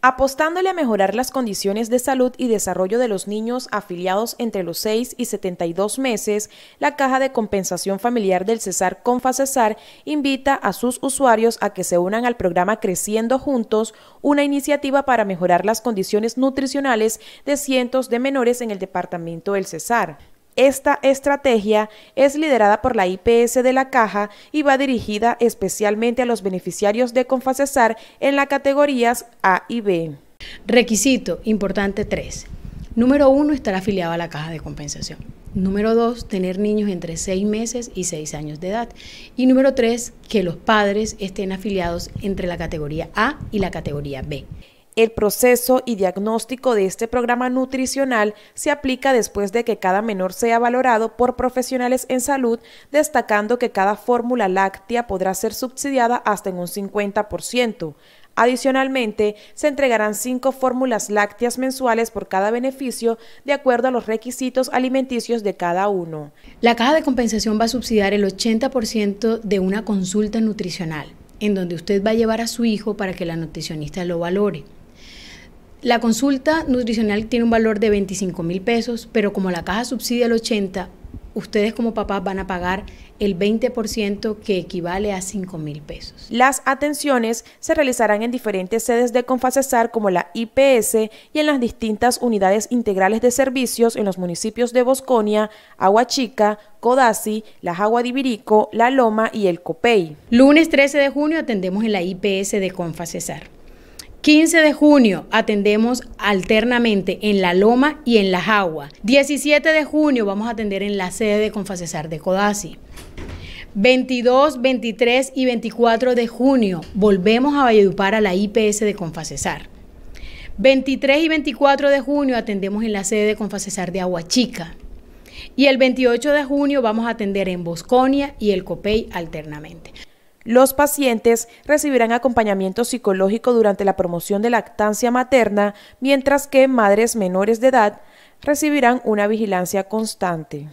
apostándole a mejorar las condiciones de salud y desarrollo de los niños afiliados entre los 6 y 72 meses, la Caja de Compensación Familiar del Cesar césar invita a sus usuarios a que se unan al programa Creciendo Juntos, una iniciativa para mejorar las condiciones nutricionales de cientos de menores en el departamento del Cesar. Esta estrategia es liderada por la IPS de la Caja y va dirigida especialmente a los beneficiarios de Confacesar en las categorías A y B. Requisito importante 3. Número 1, estar afiliado a la Caja de Compensación. Número 2, tener niños entre 6 meses y 6 años de edad. Y número 3, que los padres estén afiliados entre la categoría A y la categoría B. El proceso y diagnóstico de este programa nutricional se aplica después de que cada menor sea valorado por profesionales en salud, destacando que cada fórmula láctea podrá ser subsidiada hasta en un 50%. Adicionalmente, se entregarán cinco fórmulas lácteas mensuales por cada beneficio, de acuerdo a los requisitos alimenticios de cada uno. La caja de compensación va a subsidiar el 80% de una consulta nutricional, en donde usted va a llevar a su hijo para que la nutricionista lo valore. La consulta nutricional tiene un valor de 25 mil pesos, pero como la caja subsidia el 80, ustedes como papás van a pagar el 20% que equivale a 5 mil pesos. Las atenciones se realizarán en diferentes sedes de Confacesar como la IPS y en las distintas unidades integrales de servicios en los municipios de Bosconia, Aguachica, Codazzi, La Jagua de Ibirico, La Loma y El Copey. Lunes 13 de junio atendemos en la IPS de Confacesar. 15 de junio atendemos alternamente en La Loma y en La Jagua. 17 de junio vamos a atender en la sede de Confacesar de Codazzi. 22, 23 y 24 de junio volvemos a Valledupar a la IPS de Confacesar. 23 y 24 de junio atendemos en la sede de Confacesar de Aguachica. Y el 28 de junio vamos a atender en Bosconia y el Copey alternamente. Los pacientes recibirán acompañamiento psicológico durante la promoción de lactancia materna, mientras que madres menores de edad recibirán una vigilancia constante.